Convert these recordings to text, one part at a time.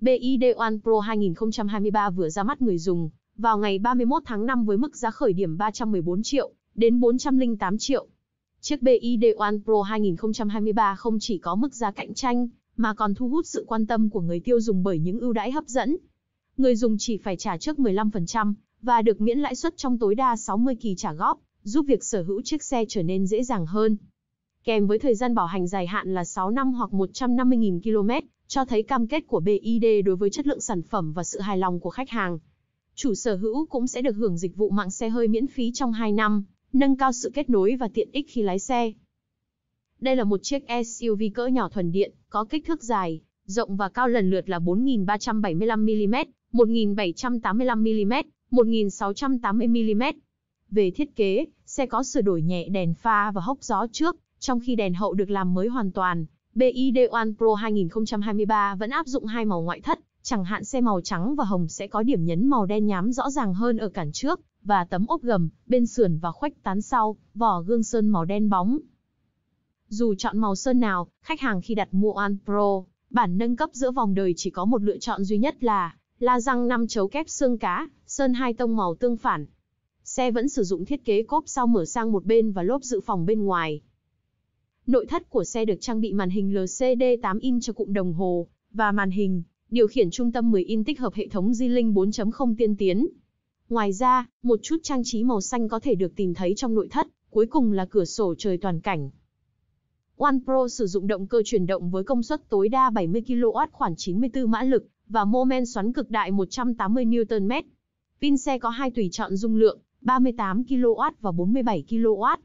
BID One Pro 2023 vừa ra mắt người dùng vào ngày 31 tháng 5 với mức giá khởi điểm 314 triệu đến 408 triệu. Chiếc BID One Pro 2023 không chỉ có mức giá cạnh tranh mà còn thu hút sự quan tâm của người tiêu dùng bởi những ưu đãi hấp dẫn. Người dùng chỉ phải trả trước 15% và được miễn lãi suất trong tối đa 60 kỳ trả góp, giúp việc sở hữu chiếc xe trở nên dễ dàng hơn. Kèm với thời gian bảo hành dài hạn là 6 năm hoặc 150.000 km, cho thấy cam kết của BID đối với chất lượng sản phẩm và sự hài lòng của khách hàng. Chủ sở hữu cũng sẽ được hưởng dịch vụ mạng xe hơi miễn phí trong 2 năm, nâng cao sự kết nối và tiện ích khi lái xe. Đây là một chiếc SUV cỡ nhỏ thuần điện, có kích thước dài, rộng và cao lần lượt là 4.375mm, 1.785mm, 1.680mm. Về thiết kế, xe có sửa đổi nhẹ đèn pha và hốc gió trước, trong khi đèn hậu được làm mới hoàn toàn, BID One Pro 2023 vẫn áp dụng hai màu ngoại thất, chẳng hạn xe màu trắng và hồng sẽ có điểm nhấn màu đen nhám rõ ràng hơn ở cản trước và tấm ốp gầm, bên sườn và khoách tán sau, vỏ gương sơn màu đen bóng. Dù chọn màu sơn nào, khách hàng khi đặt mua One Pro, bản nâng cấp giữa vòng đời chỉ có một lựa chọn duy nhất là la răng 5 chấu kép xương cá, sơn hai tông màu tương phản. Xe vẫn sử dụng thiết kế cốp sau mở sang một bên và lốp dự phòng bên ngoài. Nội thất của xe được trang bị màn hình LCD 8 inch cho cụm đồng hồ và màn hình điều khiển trung tâm 10 inch tích hợp hệ thống Zilink 4.0 tiên tiến. Ngoài ra, một chút trang trí màu xanh có thể được tìm thấy trong nội thất, cuối cùng là cửa sổ trời toàn cảnh. One Pro sử dụng động cơ chuyển động với công suất tối đa 70 kW khoảng 94 mã lực và mô men xoắn cực đại 180 Nm. Pin xe có hai tùy chọn dung lượng, 38 kW và 47 kW.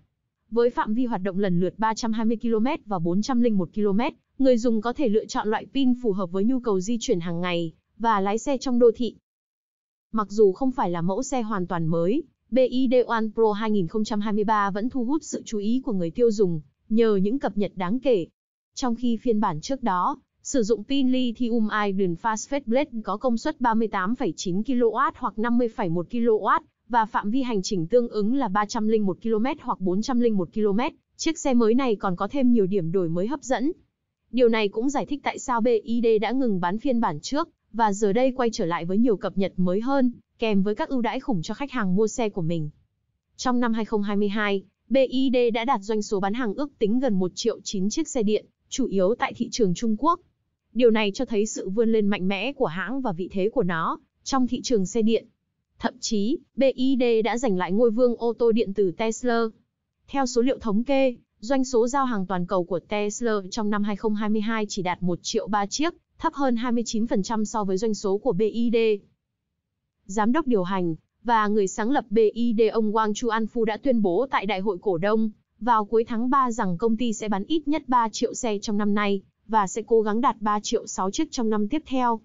Với phạm vi hoạt động lần lượt 320 km và 401 km, người dùng có thể lựa chọn loại pin phù hợp với nhu cầu di chuyển hàng ngày và lái xe trong đô thị. Mặc dù không phải là mẫu xe hoàn toàn mới, BYD One Pro 2023 vẫn thu hút sự chú ý của người tiêu dùng nhờ những cập nhật đáng kể. Trong khi phiên bản trước đó, sử dụng pin lithium iron phosphate blade có công suất 38,9 kW hoặc 50,1 kW và phạm vi hành trình tương ứng là 301 km hoặc 401 km, chiếc xe mới này còn có thêm nhiều điểm đổi mới hấp dẫn. Điều này cũng giải thích tại sao BID đã ngừng bán phiên bản trước và giờ đây quay trở lại với nhiều cập nhật mới hơn, kèm với các ưu đãi khủng cho khách hàng mua xe của mình. Trong năm 2022, BID đã đạt doanh số bán hàng ước tính gần 1 triệu 9 chiếc xe điện, chủ yếu tại thị trường Trung Quốc. Điều này cho thấy sự vươn lên mạnh mẽ của hãng và vị thế của nó trong thị trường xe điện. Thậm chí, BID đã giành lại ngôi vương ô tô điện tử Tesla. Theo số liệu thống kê, doanh số giao hàng toàn cầu của Tesla trong năm 2022 chỉ đạt 1 triệu 3 chiếc, thấp hơn 29% so với doanh số của BID. Giám đốc điều hành và người sáng lập BID ông Wang Chuanfu đã tuyên bố tại đại hội cổ đông vào cuối tháng 3 rằng công ty sẽ bán ít nhất 3 triệu xe trong năm nay và sẽ cố gắng đạt 3 triệu 6 chiếc trong năm tiếp theo.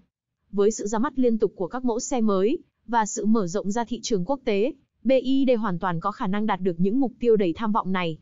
Với sự ra mắt liên tục của các mẫu xe mới, và sự mở rộng ra thị trường quốc tế, BID hoàn toàn có khả năng đạt được những mục tiêu đầy tham vọng này.